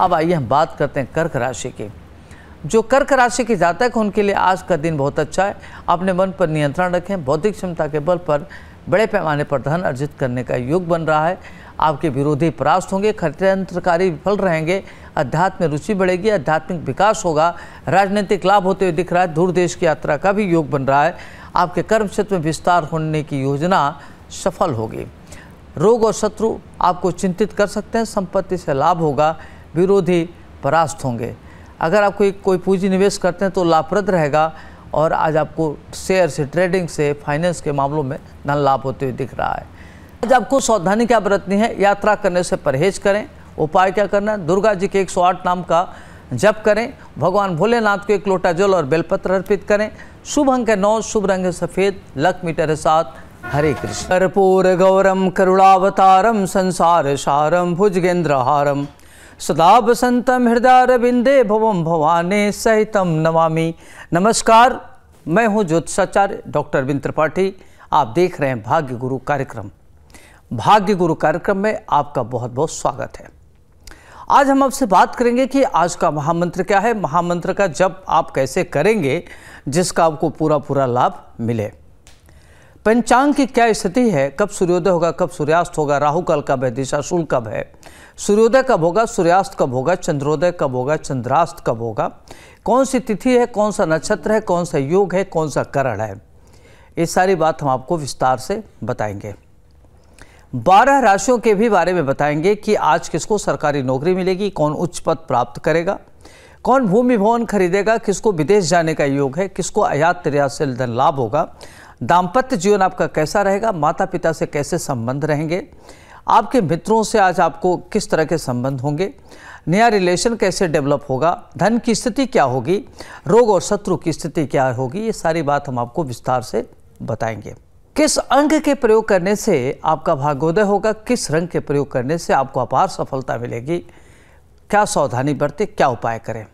अब आइए हम बात करते हैं कर्क राशि की जो कर्क राशि के जातक हैं उनके लिए आज का दिन बहुत अच्छा है अपने मन पर नियंत्रण रखें बौद्धिक क्षमता के बल पर बड़े पैमाने पर धन अर्जित करने का योग बन रहा है आपके विरोधी परास्त होंगे षडयंत्रकारी विफल रहेंगे अध्यात्म रुचि बढ़ेगी आध्यात्मिक विकास होगा राजनीतिक लाभ होते हुए दिख रहा है दूर देश की यात्रा का भी योग बन रहा है आपके कर्म क्षेत्र में विस्तार होने की योजना सफल होगी रोग और शत्रु आपको चिंतित कर सकते हैं संपत्ति से लाभ होगा विरोधी परास्त होंगे अगर आप कोई कोई पूंजी निवेश करते हैं तो लाभप्रद रहेगा और आज आपको शेयर से ट्रेडिंग से फाइनेंस के मामलों में धन लाभ होते हुए दिख रहा है आज आपको सावधानी क्या बरतनी है यात्रा करने से परहेज करें उपाय क्या करना है दुर्गा जी के 108 नाम का जप करें भगवान भोलेनाथ को एक लोटा जल और बेलपत्र अर्पित करें शुभ अंक है नौ शुभ रंग सफ़ेद लक मीटर है सात हरे कृष्ण कर्पूर गौरम करुणावतारम संसार सारम भुजगेंद्र हारम सदा बसंतम रविंदे भवम भवाने सहितम नमामि नमस्कार मैं हूं ज्योतिषाचार्य डॉक्टर अरविंद त्रिपाठी आप देख रहे हैं भाग्य गुरु कार्यक्रम भाग्य गुरु कार्यक्रम में आपका बहुत बहुत स्वागत है आज हम आपसे बात करेंगे कि आज का महामंत्र क्या है महामंत्र का जब आप कैसे करेंगे जिसका आपको पूरा पूरा लाभ मिले पंचांग की क्या स्थिति है कब सूर्योदय होगा कब सूर्यास्त होगा राहु काल कब है दिशा शुल कब है सूर्योदय कब होगा सूर्यास्त कब होगा चंद्रोदय कब होगा चंद्रास्त कब होगा कौन सी तिथि है कौन सा नक्षत्र है कौन सा योग है कौन सा करण है ये सारी बात हम आपको विस्तार से बताएंगे बारह राशियों के भी बारे में बताएंगे कि आज किसको सरकारी नौकरी मिलेगी कौन उच्च पद प्राप्त करेगा कौन भूमि भवन खरीदेगा किसको विदेश जाने का योग है किसको आयात निर्यात से धन लाभ होगा दाम्पत्य जीवन आपका कैसा रहेगा माता पिता से कैसे संबंध रहेंगे आपके मित्रों से आज आपको किस तरह के संबंध होंगे नया रिलेशन कैसे डेवलप होगा धन की स्थिति क्या होगी रोग और शत्रु की स्थिति क्या होगी ये सारी बात हम आपको विस्तार से बताएंगे किस अंग के प्रयोग करने से आपका भाग्योदय होगा किस रंग के प्रयोग करने से आपको अपार सफलता मिलेगी क्या सावधानी बरते क्या उपाय करें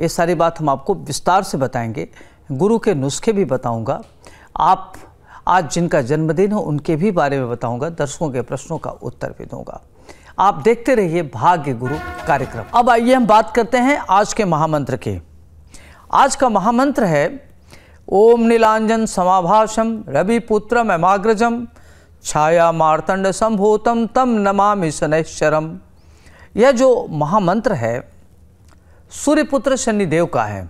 ये सारी बात हम आपको विस्तार से बताएंगे गुरु के नुस्खे भी बताऊंगा आप आज जिनका जन्मदिन हो उनके भी बारे में बताऊंगा दर्शकों के प्रश्नों का उत्तर भी दूंगा आप देखते रहिए भाग्य गुरु कार्यक्रम अब आइए हम बात करते हैं आज के महामंत्र के आज का महामंत्र है ओम नीलांजन समाभाषम रविपुत्रम एमाग्रजम छाया मारतंड संभूतम तम नमामि शनैश्चरम यह जो महामंत्र है सूर्यपुत्र शनिदेव का है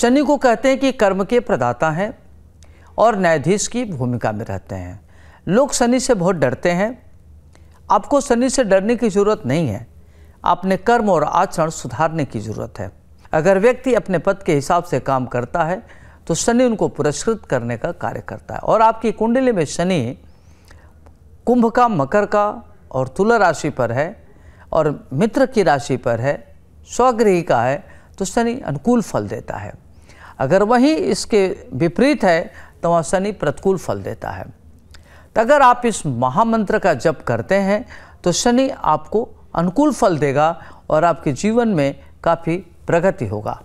शनि को कहते हैं कि कर्म के प्रदाता हैं और न्यायाधीश की भूमिका में रहते हैं लोग शनि से बहुत डरते हैं आपको शनि से डरने की ज़रूरत नहीं है अपने कर्म और आचरण सुधारने की ज़रूरत है अगर व्यक्ति अपने पद के हिसाब से काम करता है तो शनि उनको पुरस्कृत करने का कार्य करता है और आपकी कुंडली में शनि कुंभ का मकर का और तुला राशि पर है और मित्र की राशि पर है स्वगृही का है तो शनि अनुकूल फल देता है अगर वहीं इसके विपरीत है तो शनि प्रतिकूल फल देता है तो अगर आप इस महामंत्र का जप करते हैं तो शनि आपको अनुकूल फल देगा और आपके जीवन में काफ़ी प्रगति होगा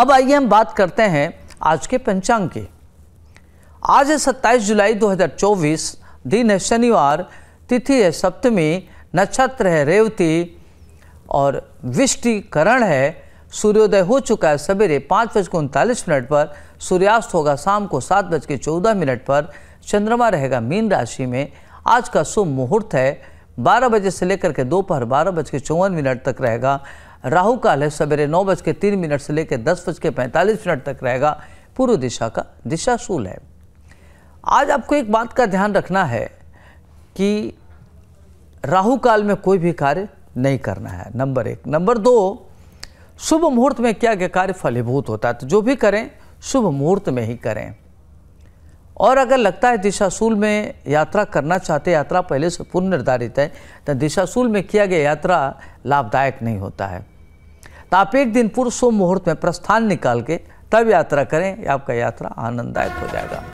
अब आइए हम बात करते हैं आज के पंचांग की आज है सत्ताईस जुलाई 2024 दिन है शनिवार तिथि है सप्तमी नक्षत्र है रेवती और विष्टिकरण है सूर्योदय हो चुका है सवेरे पाँच बज के उनतालीस मिनट पर सूर्यास्त होगा शाम को सात बज के चौदह मिनट पर चंद्रमा रहेगा मीन राशि में आज का शुभ मुहूर्त है बारह बजे से लेकर के दोपहर बारह बज के चौवन मिनट तक रहेगा राहु काल है सवेरे नौ बज के तीन मिनट से लेकर दस बज के पैंतालीस मिनट तक रहेगा पूर्व दिशा का दिशाशूल है आज आपको एक बात का ध्यान रखना है कि राहु काल में कोई भी कार्य नहीं करना है नंबर एक नंबर दो शुभ मुहूर्त में क्या क्या कार्य फलीभूत होता है तो जो भी करें शुभ मुहूर्त में ही करें और अगर लगता है दिशाशूल में यात्रा करना चाहते यात्रा पहले से पूर्ण निर्धारित है तो दिशाशूल में किया गया यात्रा लाभदायक नहीं होता है तो आप एक दिन पूर्व शुभ मुहूर्त में प्रस्थान निकाल के तब यात्रा करें आपका यात्रा आनंददायक हो जाएगा